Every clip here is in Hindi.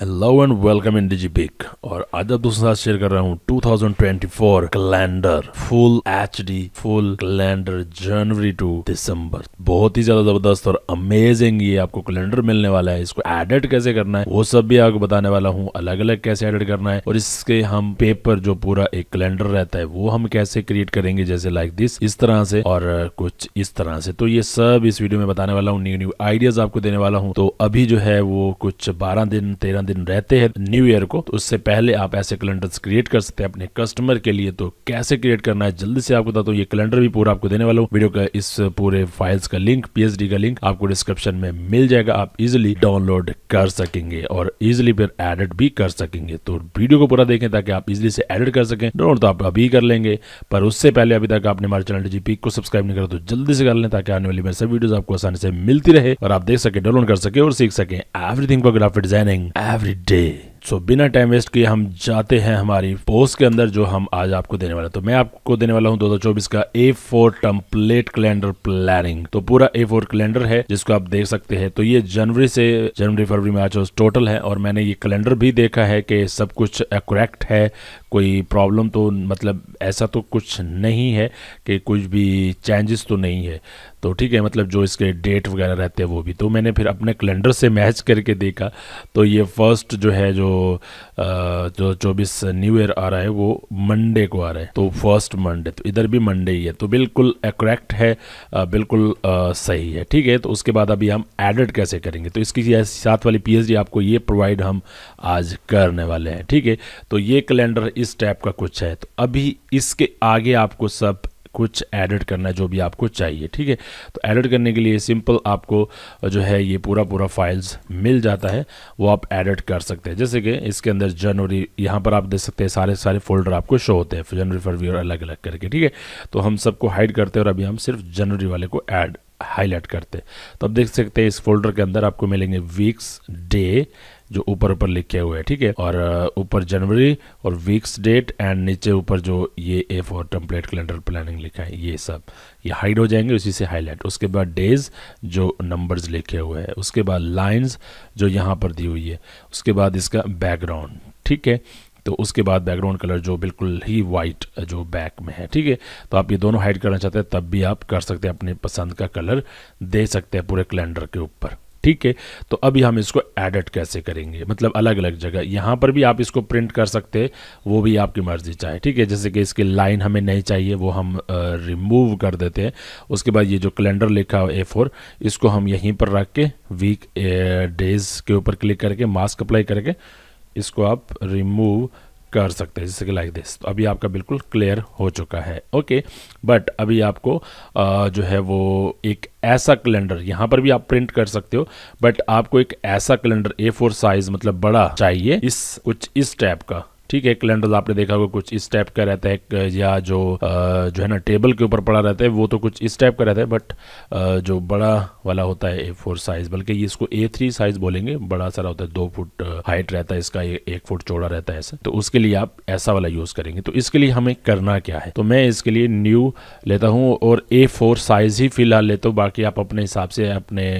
Hello and welcome in Digi Big और आज आप दोस्तों साथ शेयर कर रहा हूँ 2024 calendar full H D full calendar जनवरी टू दिसंबर बहुत ही ज्यादा जबरदस्त और अमेजिंग ये आपको कैलेंडर मिलने वाला है इसको एडिट कैसे करना है वो सब भी आपको बताने वाला हूँ अलग अलग कैसे एडिट करना है और इसके हम पेपर जो पूरा एक कैलेंडर रहता है वो हम कैसे क्रिएट करेंगे जैसे लाइक दिस इस तरह से और कुछ इस तरह से तो ये सब इस वीडियो में बताने वाला हूँ न्यू न्यू आइडियाज आपको देने वाला हूँ तो अभी जो है वो कुछ बारह दिन तेरह दिन रहते हैं न्यू ईयर को तो उससे पहले आप ऐसे कैलेंडर्स क्रिएट कर सकते हैं अपने कस्टमर के लिए तो कैसे क्रिएट करना है जल्दी से आपको बता दो ये कैलेंडर भी पूरा आपको देने वाला हूँ वीडियो का इस पूरे फाइल्स का लिंक पी का लिंक आपको डिस्क्रिप्शन में मिल जाएगा आप इजिली डाउनलोड कर सकेंगे और इजिली फिर एडिट भी कर सकेंगे तो वीडियो को पूरा देखें ताकि आप इजिली से एडिट कर सकें डाउनलोड तो आप अभी कर लेंगे पर उससे पहले अभी तक आपने हमारे चैनल जी को सब्सक्राइब नहीं करा तो जल्दी से कर लें ताकि आने वाली मेरे सब वीडियोस आपको आसानी से मिलती रहे और आप देख सके डाउनलोड कर सके और सीख सके everything for graphic designing every every day. So so, बिना टाइम वेस्ट किए हम जाते हैं हमारी पोस्ट के अंदर जो हम आज आपको देने वाला तो मैं आपको देने वाला हूं 2024 का A four template calendar planning तो पूरा ए फोर कैलेंडर है जिसको आप देख सकते हैं तो ये जनवरी से जनवरी फरवरी में आज टोटल है और मैंने ये कैलेंडर भी देखा है कि सब कुछ करेक्ट है कोई प्रॉब्लम तो मतलब ऐसा तो कुछ नहीं है कि कुछ भी चेंजेस तो नहीं है तो ठीक है मतलब जो इसके डेट वगैरह रहते हैं वो भी तो मैंने फिर अपने कैलेंडर से मैच करके देखा तो ये फर्स्ट जो है जो जो चौबीस न्यू ईयर आ रहा है वो मंडे को आ रहा है तो फर्स्ट मंडे तो इधर भी मंडे ही है तो बिल्कुल करेक्ट है बिल्कुल सही है ठीक है तो उसके बाद अभी हम एडिट कैसे करेंगे तो इसकी साथ वाली पीएचडी आपको ये प्रोवाइड हम आज करने वाले हैं ठीक है तो ये कैलेंडर इस टाइप का कुछ है तो अभी इसके आगे आपको सब कुछ एडिट करना है जो भी आपको चाहिए ठीक है तो एडिट करने के लिए सिंपल आपको जो है ये पूरा पूरा फाइल्स मिल जाता है वो आप एडिट कर सकते हैं जैसे कि इसके अंदर जनवरी यहाँ पर आप देख सकते हैं सारे सारे फोल्डर आपको शो होते हैं जनवरी फरवरी और अलग अलग करके ठीक है तो हम सबको हाइड करते हैं और अभी हम सिर्फ जनवरी वाले को ऐड हाईलाइट करते तो आप देख सकते हैं इस फोल्डर के अंदर आपको मिलेंगे वीक्स डे जो ऊपर ऊपर लिखे हुए हैं ठीक है और ऊपर जनवरी और वीक्स डेट एंड नीचे ऊपर जो ये A four template calendar planning लिखा है ये सब ये हाइड हो जाएंगे उसी से हाईलाइट उसके बाद डेज जो नंबर्स लिखे हुए हैं उसके बाद लाइंस जो यहाँ पर दी हुई है उसके बाद इसका बैकग्राउंड ठीक है तो उसके बाद बैकग्राउंड कलर जो बिल्कुल ही वाइट जो बैक में है ठीक है तो आप ये दोनों हाइड करना चाहते हैं तब भी आप कर सकते हैं अपने पसंद का कलर दे सकते हैं पूरे कैलेंडर के ऊपर ठीक है तो अभी हम इसको एडिट कैसे करेंगे मतलब अलग अलग जगह यहाँ पर भी आप इसको प्रिंट कर सकते हैं वो भी आपकी मर्जी चाहे ठीक है जैसे कि इसकी लाइन हमें नहीं चाहिए वो हम रिमूव कर देते हैं उसके बाद ये जो कैलेंडर लिखा हो ए फोर इसको हम यहीं पर रख के वीक डेज के ऊपर क्लिक करके मास्क अप्लाई करके इसको आप रिमूव कर सकते हैं जैसे कि लाइक दिस तो अभी आपका बिल्कुल क्लियर हो चुका है ओके बट अभी आपको आ, जो है वो एक ऐसा कैलेंडर यहाँ पर भी आप प्रिंट कर सकते हो बट आपको एक ऐसा कैलेंडर ए फोर साइज मतलब बड़ा चाहिए इस कुछ इस टाइप का ठीक है कैलेंडर आपने देखा होगा कुछ इस टाइप का रहता है या जो जो है ना टेबल के ऊपर पड़ा रहता है वो तो कुछ इस टाइप का रहता है बट जो बड़ा वाला होता है ए फोर साइज बल्कि ये इसको ए थ्री साइज बोलेंगे बड़ा सारा होता है दो फुट हाइट रहता है इसका एक फुट चौड़ा रहता है ऐसा तो उसके लिए आप ऐसा वाला यूज करेंगे तो इसके लिए हमें करना क्या है तो मैं इसके लिए न्यू लेता हूँ और ए फोर साइज ही फिलहाल लेता हूँ बाकी आप अपने हिसाब से अपने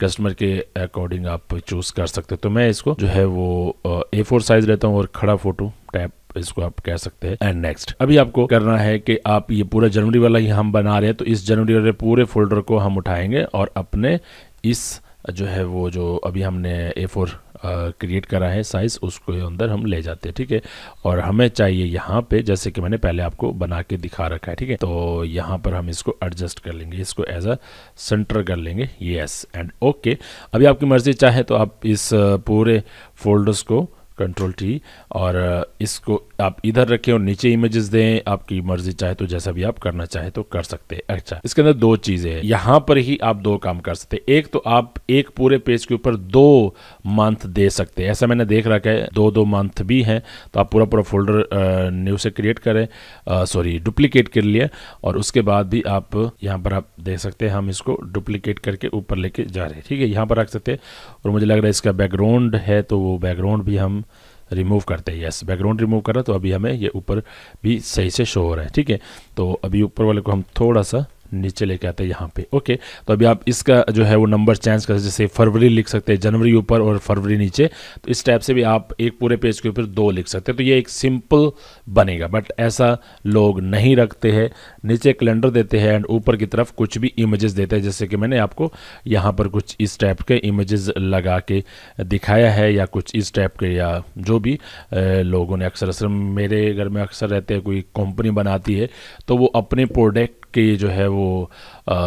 कस्टमर के अकॉर्डिंग आप चूज कर सकते हो तो मैं इसको जो है वो ए फोर साइज लेता हूँ और खड़ा फोटो टैप इसको आप कह सकते हैं एंड नेक्स्ट अभी आपको करना है कि आप ये पूरा जनवरी वाला ही हम बना रहे हैं तो इस जनवरी वाले पूरे फोल्डर को हम उठाएंगे और अपने इस जो है वो जो अभी हमने ए फोर क्रिएट करा है साइज़ उसको अंदर हम ले जाते हैं ठीक है और हमें चाहिए यहाँ पे जैसे कि मैंने पहले आपको बना के दिखा रखा है ठीक है तो यहाँ पर हम इसको एडजस्ट कर लेंगे इसको एज अ सेंटर कर लेंगे यस एंड ओके अभी आपकी मर्ज़ी चाहे तो आप इस पूरे फोल्डर्स को कंट्रोल टी और इसको आप इधर रखें और नीचे इमेजेस दें आपकी मर्जी चाहे तो जैसा भी आप करना चाहे तो कर सकते हैं अच्छा इसके अंदर दो चीज़ें हैं यहाँ पर ही आप दो काम कर सकते हैं एक तो आप एक पूरे पेज के ऊपर दो मंथ दे सकते हैं ऐसा मैंने देख रखा है दो दो मंथ भी हैं तो आप पूरा पूरा फोल्डर न्यू से क्रिएट करें सॉरी डुप्लीकेट कर लिए और उसके बाद भी आप यहाँ पर आप देख सकते हैं हम इसको डुप्लीकेट करके ऊपर लेके जा रहे हैं ठीक है यहाँ पर रख सकते हैं और मुझे लग रहा है इसका बैकग्राउंड है तो वो बैकग्राउंड भी हम रिमूव करते हैं यस बैकग्राउंड रिमूव करा तो अभी हमें ये ऊपर भी सही से शो हो रहा है ठीक है तो अभी ऊपर वाले को हम थोड़ा सा नीचे लेके आते हैं यहाँ पे ओके तो अभी आप इसका जो है वो नंबर चेंज कर जैसे फरवरी लिख सकते हैं जनवरी ऊपर और फरवरी नीचे तो इस टाइप से भी आप एक पूरे पेज के ऊपर दो लिख सकते हैं तो ये एक सिंपल बनेगा बट ऐसा लोग नहीं रखते हैं नीचे कैलेंडर देते हैं एंड ऊपर की तरफ कुछ भी इमेजेस देते हैं जैसे कि मैंने आपको यहाँ पर कुछ इस टाइप के इमेजेस लगा के दिखाया है या कुछ इस टाइप के या जो भी लोगों ने अक्सर अक्सर मेरे घर में अक्सर रहते हैं कोई कंपनी बनाती है तो वो अपने प्रोडक्ट के जो है वो आ,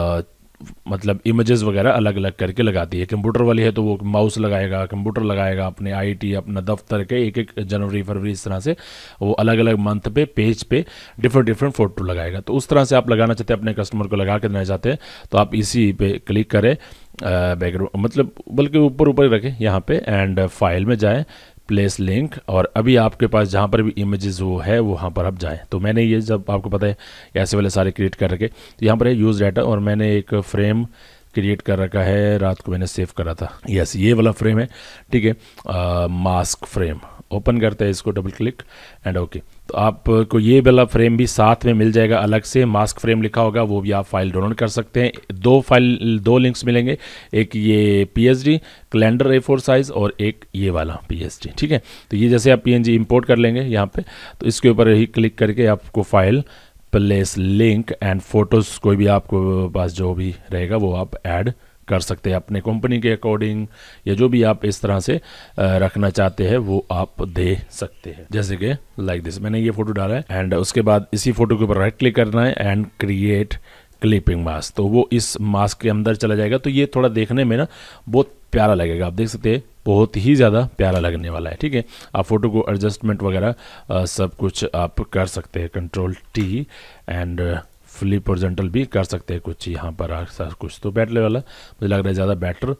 मतलब इमेजेस वगैरह अलग अलग करके लगाती है कंप्यूटर वाली है तो वो माउस लगाएगा कंप्यूटर लगाएगा अपने आईटी अपना दफ्तर के एक एक जनवरी फरवरी इस तरह से वो अलग अलग मंथ पे पेज पे डिफरेंट डिफरेंट फ़ोटो लगाएगा तो उस तरह से आप लगाना चाहते हैं अपने कस्टमर को लगा के देना चाहते हैं तो आप इसी पे क्लिक करें बैकग्राउंड मतलब बल्कि ऊपर ऊपर रखें यहाँ पे एंड फाइल में जाएं प्लेस लिंक और अभी आपके पास जहाँ पर भी इमेजेस वो है वहाँ पर आप जाएँ तो मैंने ये जब आपको पता है ऐसे वाले सारे क्रिएट कर रखे तो यहाँ पर है यूज़ डाटा और मैंने एक फ्रेम क्रिएट कर रखा है रात को मैंने सेव करा था यस ये वाला फ्रेम है ठीक है मास्क फ्रेम ओपन करते हैं इसको डबल क्लिक एंड ओके तो आपको ये वाला फ्रेम भी साथ में मिल जाएगा अलग से मास्क फ्रेम लिखा होगा वो भी आप फाइल डाउनलोड कर सकते हैं दो फाइल दो लिंक्स मिलेंगे एक ये P H D calendar A four size और एक ये वाला पी एच डी ठीक है तो ये जैसे आप पी एन जी इम्पोर्ट कर लेंगे यहाँ पर तो इसके ऊपर ही क्लिक करके आपको file place link and photos कोई भी आपको पास जो भी रहेगा वो आप ऐड कर सकते हैं अपने कंपनी के अकॉर्डिंग या जो भी आप इस तरह से रखना चाहते हैं वो आप दे सकते हैं जैसे कि लाइक दिस मैंने ये फोटो डाला है एंड उसके बाद इसी फोटो के ऊपर राइट क्लिक करना है एंड क्रिएट क्लिपिंग मास्क तो वो इस मास्क के अंदर चला जाएगा तो ये थोड़ा देखने में ना बहुत प्यारा लगेगा आप देख सकते हैं बहुत ही ज़्यादा प्यारा लगने वाला है ठीक है आप फोटो को एडजस्टमेंट वगैरह सब कुछ आप कर सकते हैं कंट्रोल टी एंड फुली जेंटल भी कर सकते हैं कुछ यहाँ पर ऐसा कुछ तो बैट लेवल है मुझे लग रहा है ज़्यादा बेटर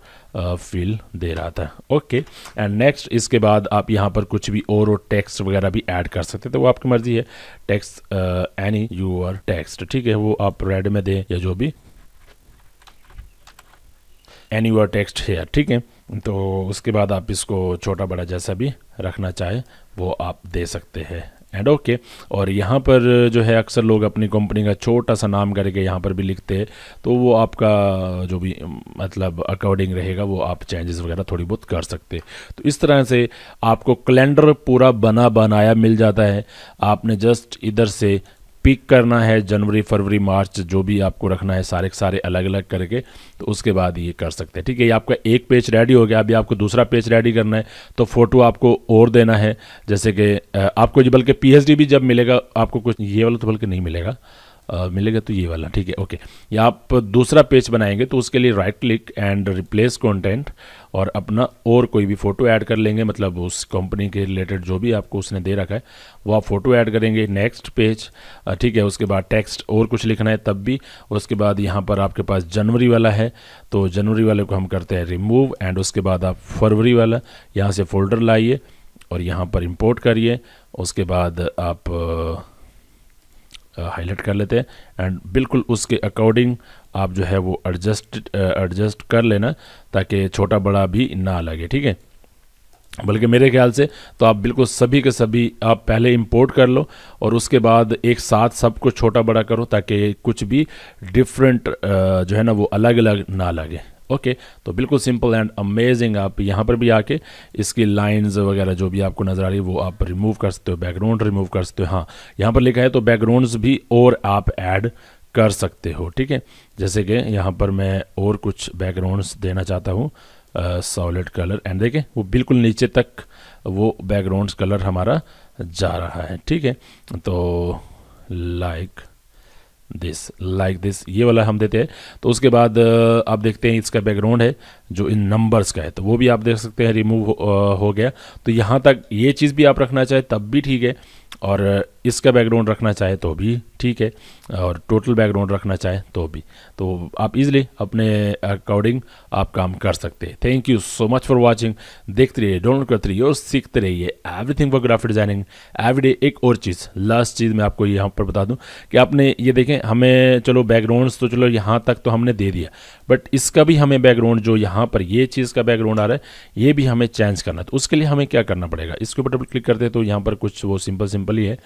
फील दे रहा था ओके एंड नेक्स्ट इसके बाद आप यहाँ पर कुछ भी और और टेक्स्ट वगैरह भी ऐड कर सकते तो वो आपकी मर्जी है टेक्स्ट एनी और टेक्स्ट ठीक है वो आप रेड में दें या जो भी एनी यूर टेक्स्ट हेयर ठीक है तो उसके बाद आप इसको छोटा बड़ा जैसा भी रखना चाहे वो आप दे सकते हैं एंड ओके और यहाँ पर जो है अक्सर लोग अपनी कंपनी का छोटा सा नाम करके यहाँ पर भी लिखते हैं तो वो आपका जो भी मतलब अकॉर्डिंग रहेगा वो आप चेंजेस वगैरह थोड़ी बहुत कर सकते तो इस तरह से आपको कैलेंडर पूरा बना बनाया मिल जाता है आपने जस्ट इधर से पिक करना है जनवरी फरवरी मार्च जो भी आपको रखना है सारे सारे अलग अलग करके तो उसके बाद ये कर सकते हैं ठीक है ये आपका एक पेज रेडी हो गया अभी आपको दूसरा पेज रेडी करना है तो फ़ोटो आपको और देना है जैसे कि आपको जो बल्कि पी भी जब मिलेगा आपको कुछ ये वाला तो बल्कि नहीं मिलेगा मिलेगा तो ये वाला ठीक है ओके या आप दूसरा पेज बनाएंगे तो उसके लिए right click and replace content और अपना और कोई भी फ़ोटो ऐड कर लेंगे मतलब उस कंपनी के रिलेटेड जो भी आपको उसने दे रखा है वो आप फ़ोटो ऐड करेंगे नेक्स्ट पेज ठीक है उसके बाद टेक्स्ट और कुछ लिखना है तब भी उसके बाद यहाँ पर आपके पास जनवरी वाला है तो जनवरी वाले को हम करते हैं रिमूव एंड उसके बाद आप फरवरी वाला यहाँ से फोल्डर लाइए और यहाँ पर इम्पोर्ट करिए उसके बाद आप हाईलाइट कर लेते हैं एंड बिल्कुल उसके अकॉर्डिंग आप जो है वो एडजस्ट एडजस्ट कर लेना ताकि छोटा बड़ा भी ना लगे ठीक है बल्कि मेरे ख्याल से तो आप बिल्कुल सभी के सभी आप पहले इंपोर्ट कर लो और उसके बाद एक साथ सब कुछ छोटा बड़ा करो ताकि कुछ भी डिफरेंट जो है ना वो अलग अलग ना लगे ओके तो बिल्कुल सिंपल एंड अमेजिंग आप यहाँ पर भी आके इसकी लाइंस वगैरह जो भी आपको नज़र आ रही है वो आप रिमूव कर सकते हो बैकग्राउंड रिमूव कर सकते हो हाँ यहाँ पर लिखा है तो बैकग्राउंड्स भी और आप ऐड कर सकते हो ठीक है जैसे कि यहाँ पर मैं और कुछ बैकग्राउंड्स देना चाहता हूँ सॉलिड कलर एंड देखें वो बिल्कुल नीचे तक वो बैकग्राउंड्स कलर हमारा जा रहा है ठीक है तो लाइक दिस लाइक दिस ये वाला हम देते हैं तो उसके बाद आप देखते हैं इसका बैकग्राउंड है जो इन नंबर्स का है तो वो भी आप देख सकते हैं रिमूव हो, हो गया तो यहाँ तक ये चीज़ भी आप रखना चाहे तब भी ठीक है और इसका बैकग्राउंड रखना चाहे तो भी ठीक है और टोटल बैकग्राउंड रखना चाहे तो भी तो आप इजीली अपने अकॉर्डिंग आप काम कर सकते हैं thank you so much for watching देखते रहिए डाउनलोड करते रहिए और सीखते रहिए everything for graphic designing every day एक और चीज़ लास्ट चीज़ मैं आपको यहाँ पर बता दूँ कि आपने ये देखें हमें चलो बैकग्राउंड्स तो चलो यहाँ तक तो हमने दे दिया बट इसका भी हमें बैकग्राउंड जो यहाँ पर ये चीज़ का बैकग्राउंड आ रहा है ये भी हमें चेंज करना है तो उसके लिए हमें क्या करना पड़ेगा इसके ऊपर डबल क्लिक करते हैं तो यहाँ पर कुछ वो सिंपल सिंपल ही है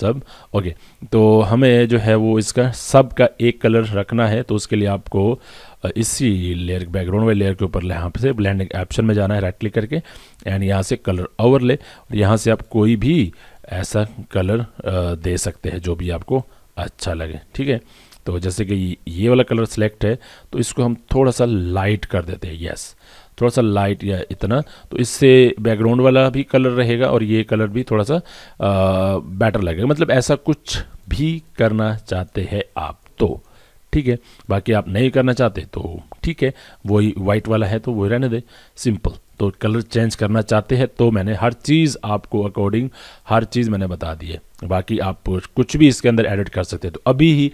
सब ओके okay, तो हमें जो है वो इसका सब का एक कलर रखना है तो उसके लिए आपको इसी लेयर बैकग्राउंड वाले लेयर के ऊपर यहाँ से ब्लैंडिंग ऑप्शन में जाना है राइट क्लिक करके एंड यहाँ से कलर ले और यहाँ से आप कोई भी ऐसा कलर दे सकते हैं जो भी आपको अच्छा लगे ठीक है तो जैसे कि ये वाला कलर सेलेक्ट है तो इसको हम थोड़ा सा लाइट कर देते हैं यस थोड़ा सा लाइट या इतना तो इससे बैकग्राउंड वाला भी कलर रहेगा और ये कलर भी थोड़ा सा बेटर लगेगा मतलब ऐसा कुछ भी करना चाहते हैं आप तो ठीक है बाकी आप नहीं करना चाहते तो ठीक है वही वाइट वाला है तो वही रहने दे सिंपल तो कलर चेंज करना चाहते हैं तो मैंने हर चीज़ आपको अकॉर्डिंग हर चीज़ मैंने बता दी है बाकी आप कुछ भी इसके अंदर एडिट कर सकते हैं तो अभी ही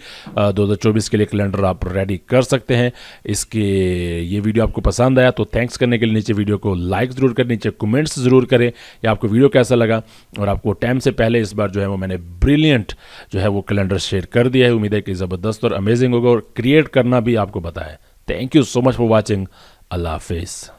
2024 के लिए कैलेंडर आप रेडी कर सकते हैं इसके ये वीडियो आपको पसंद आया तो थैंक्स करने के लिए नीचे वीडियो को लाइक ज़रूर करें नीचे कमेंट्स ज़रूर करें या आपको वीडियो कैसा लगा और आपको टाइम से पहले इस बार जो है वो मैंने ब्रिलियंट जो है वो कैलेंडर शेयर कर दिया है उम्मीद है कि ज़बरदस्त और अमेजिंग होगा और क्रिएट करना भी आपको बताया thank you so much for watching अल्लाह हाफिज़